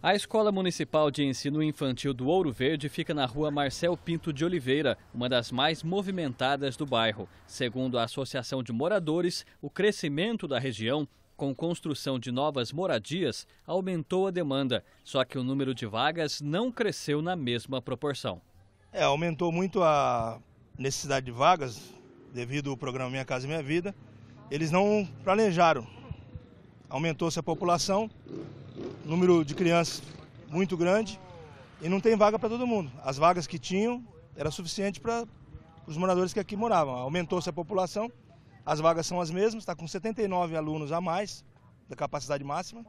A Escola Municipal de Ensino Infantil do Ouro Verde fica na rua Marcel Pinto de Oliveira, uma das mais movimentadas do bairro. Segundo a Associação de Moradores, o crescimento da região, com construção de novas moradias, aumentou a demanda, só que o número de vagas não cresceu na mesma proporção. É, aumentou muito a necessidade de vagas devido ao programa Minha Casa Minha Vida. Eles não planejaram. Aumentou-se a população, número de crianças muito grande e não tem vaga para todo mundo. As vagas que tinham era suficiente para os moradores que aqui moravam. Aumentou-se a população, as vagas são as mesmas, está com 79 alunos a mais da capacidade máxima.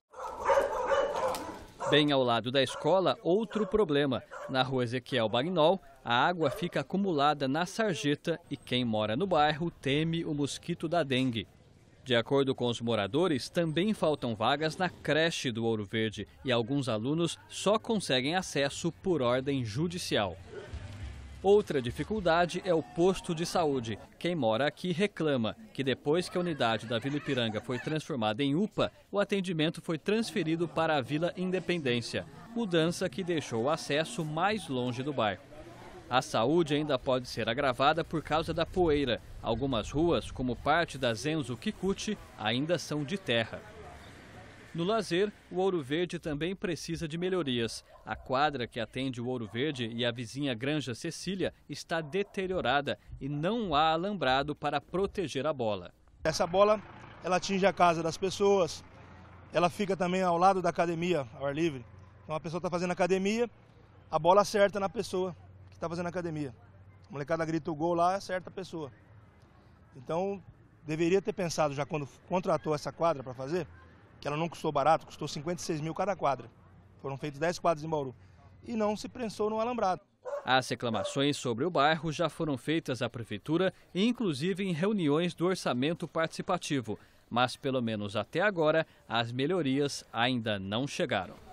Bem ao lado da escola, outro problema. Na rua Ezequiel Bagnol, a água fica acumulada na sarjeta e quem mora no bairro teme o mosquito da dengue. De acordo com os moradores, também faltam vagas na creche do Ouro Verde e alguns alunos só conseguem acesso por ordem judicial. Outra dificuldade é o posto de saúde. Quem mora aqui reclama que depois que a unidade da Vila Ipiranga foi transformada em UPA, o atendimento foi transferido para a Vila Independência, mudança que deixou o acesso mais longe do bairro. A saúde ainda pode ser agravada por causa da poeira. Algumas ruas, como parte da Zenzo Kikuchi, ainda são de terra. No lazer, o Ouro Verde também precisa de melhorias. A quadra que atende o Ouro Verde e a vizinha Granja Cecília está deteriorada e não há alambrado para proteger a bola. Essa bola ela atinge a casa das pessoas, ela fica também ao lado da academia, ao ar livre. Então a pessoa está fazendo academia, a bola acerta na pessoa, que tá fazendo academia. A molecada grita o gol lá, é certa pessoa. Então, deveria ter pensado já quando contratou essa quadra para fazer, que ela não custou barato, custou 56 mil cada quadra. Foram feitos 10 quadros em Bauru. E não se prensou no alambrado. As reclamações sobre o bairro já foram feitas à prefeitura, inclusive em reuniões do orçamento participativo. Mas, pelo menos até agora, as melhorias ainda não chegaram.